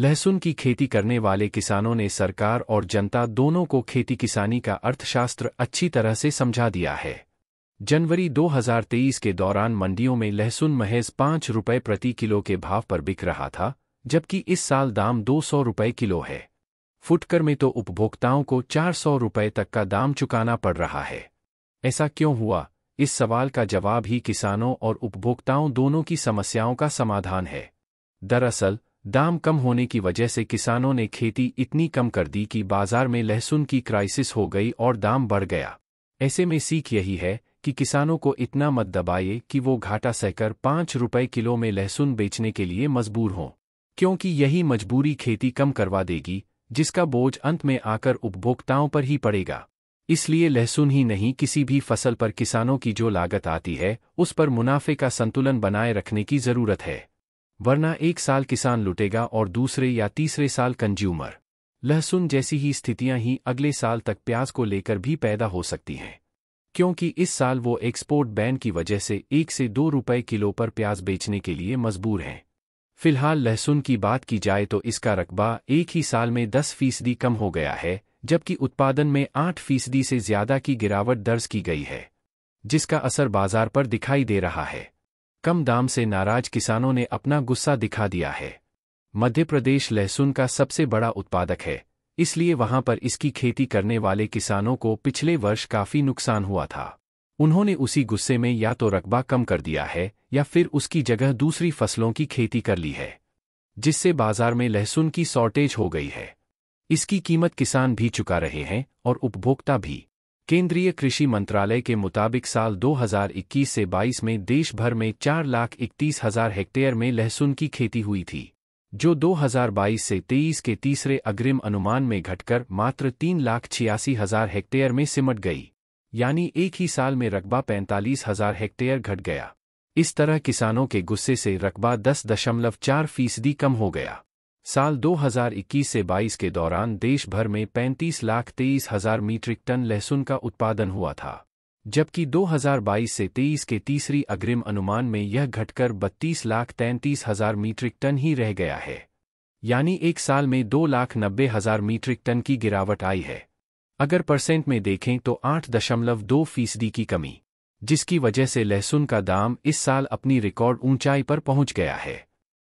लहसुन की खेती करने वाले किसानों ने सरकार और जनता दोनों को खेती किसानी का अर्थशास्त्र अच्छी तरह से समझा दिया है जनवरी 2023 के दौरान मंडियों में लहसुन महज पाँच रुपये प्रति किलो के भाव पर बिक रहा था जबकि इस साल दाम दो सौ रुपये किलो है फुटकर में तो उपभोक्ताओं को चार सौ रुपये तक का दाम चुकाना पड़ रहा है ऐसा क्यों हुआ इस सवाल का जवाब ही किसानों और उपभोक्ताओं दोनों की समस्याओं का समाधान है दरअसल दाम कम होने की वजह से किसानों ने खेती इतनी कम कर दी कि बाजार में लहसुन की क्राइसिस हो गई और दाम बढ़ गया ऐसे में सीख यही है कि किसानों को इतना मत दबाइए कि वो घाटा सहकर पाँच रुपये किलो में लहसुन बेचने के लिए मजबूर हों क्योंकि यही मजबूरी खेती कम करवा देगी जिसका बोझ अंत में आकर उपभोक्ताओं पर ही पड़ेगा इसलिए लहसुन ही नहीं किसी भी फसल पर किसानों की जो लागत आती है उस पर मुनाफे का संतुलन बनाए रखने की जरूरत है वरना एक साल किसान लुटेगा और दूसरे या तीसरे साल कंज्यूमर लहसुन जैसी ही स्थितियां ही अगले साल तक प्याज को लेकर भी पैदा हो सकती हैं क्योंकि इस साल वो एक्सपोर्ट बैन की वजह से एक से दो रुपए किलो पर प्याज बेचने के लिए मजबूर हैं फिलहाल लहसुन की बात की जाए तो इसका रकबा एक ही साल में दस फीसदी कम हो गया है जबकि उत्पादन में आठ फीसदी से ज्यादा की गिरावट दर्ज की गई है जिसका असर बाजार पर दिखाई दे रहा है कम दाम से नाराज किसानों ने अपना गुस्सा दिखा दिया है मध्य प्रदेश लहसुन का सबसे बड़ा उत्पादक है इसलिए वहां पर इसकी खेती करने वाले किसानों को पिछले वर्ष काफी नुकसान हुआ था उन्होंने उसी गुस्से में या तो रकबा कम कर दिया है या फिर उसकी जगह दूसरी फसलों की खेती कर ली है जिससे बाजार में लहसुन की शॉर्टेज हो गई है इसकी कीमत किसान भी चुका रहे हैं और उपभोक्ता भी केंद्रीय कृषि मंत्रालय के मुताबिक साल 2021 से 22 में देश भर में चार लाख इकतीस हजार हेक्टेयर में लहसुन की खेती हुई थी जो 2022 से 23 के तीसरे अग्रिम अनुमान में घटकर मात्र तीन लाख छियासी हजार हेक्टेयर में सिमट गई यानी एक ही साल में रकबा पैंतालीस हजार हेक्टेयर घट गया इस तरह किसानों के गुस्से से रकबा दस दशमलव चार फीसदी कम हो गया साल 2021 से 22 के दौरान देश भर में पैंतीस लाख तेईस हजार मीट्रिक टन लहसुन का उत्पादन हुआ था जबकि 2022 से 23 के तीसरी अग्रिम अनुमान में यह घटकर 32 लाख तैंतीस हजार मीट्रिक टन ही रह गया है यानी एक साल में दो लाख नब्बे हजार मीट्रिक टन की गिरावट आई है अगर परसेंट में देखें तो आठ दशमलव दो फीसदी की कमी जिसकी वजह से लहसुन का दाम इस साल अपनी रिकॉर्ड ऊंचाई पर पहुंच गया है